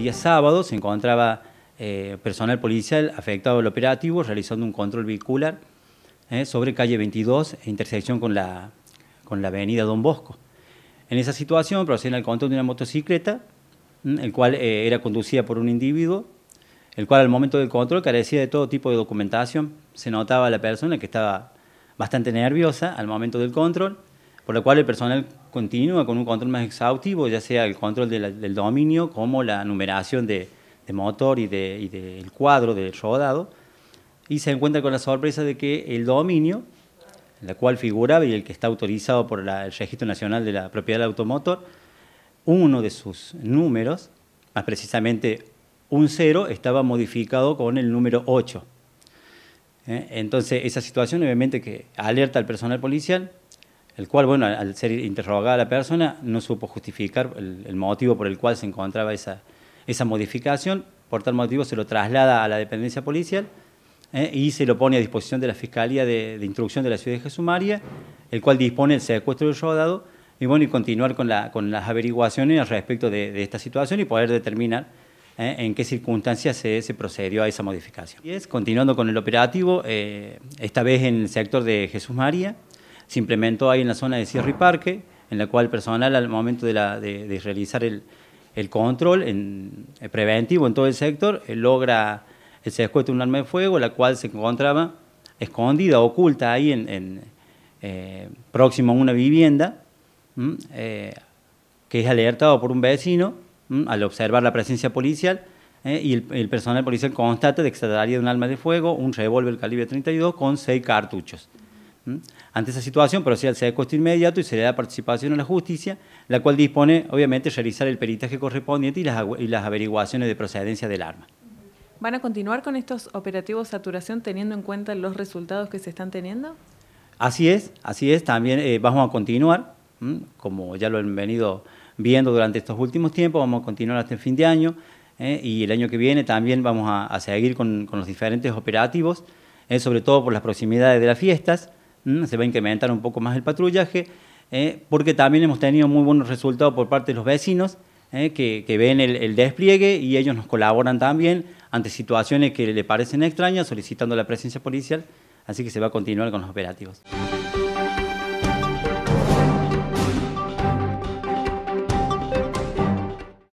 día sábado se encontraba eh, personal policial afectado al operativo realizando un control vehicular eh, sobre calle 22 e intersección con la, con la avenida Don Bosco. En esa situación proceden al control de una motocicleta, mm, el cual eh, era conducida por un individuo, el cual al momento del control carecía de todo tipo de documentación. Se notaba la persona que estaba bastante nerviosa al momento del control, por lo cual el personal continúa con un control más exhaustivo, ya sea el control del dominio como la numeración de, motor y del cuadro del rodado, y se encuentra con la sorpresa de que el dominio, la cual figuraba y el que está autorizado por el Registro Nacional de la Propiedad del Automotor, uno de sus números, más precisamente un cero, estaba modificado con el número 8. ¿Eh? Entonces, esa situación obviamente que alerta al personal policial, el cual, bueno, al ser interrogada la persona, no supo justificar el, motivo por el cual se encontraba esa, esa modificación, por tal motivo se lo traslada a la dependencia policial eh, y se lo pone a disposición de la Fiscalía de, de, Instrucción de la Ciudad de Jesús María, el cual dispone el secuestro del rodado y bueno, y continuar con, la, con las averiguaciones al respecto de, esta situación y poder determinar eh, en qué circunstancias se, se, procedió a esa modificación. Y es continuando con el operativo, eh, esta vez en el sector de Jesús María, se implementó ahí en la zona de Sierra y Parque, en la cual el personal al momento de, realizar el, control en, eh, preventivo en todo el sector eh, logra el eh, secuestro de un arma de fuego, la cual se encontraba escondida, oculta ahí en, próximo a una vivienda, que es alertado por un vecino al observar la presencia policial. y el, personal policial constata de que se trataría de un arma de fuego, un revólver calibre 32 con seis cartuchos. Ante esa situación pero procede el secuestro inmediato y se le da participación a la justicia, la cual dispone, obviamente, realizar el peritaje correspondiente y las, averiguaciones de procedencia del arma. ¿Van a continuar con estos operativos de saturación teniendo en cuenta los resultados que se están teniendo? Así es, así es, también eh, vamos a continuar, como ya lo han venido viendo durante estos últimos tiempos, vamos a continuar hasta el fin de año ¿eh? y el año que viene también vamos a, seguir con, los diferentes operativos, ¿eh? sobre todo por las proximidades de las fiestas, Mm, se va a incrementar un poco más el patrullaje, eh, porque también hemos tenido muy buenos resultados por parte de los vecinos eh, que, ven el, el, despliegue y ellos nos colaboran también ante situaciones que le parecen extrañas, solicitando la presencia policial, así que se va a continuar con los operativos.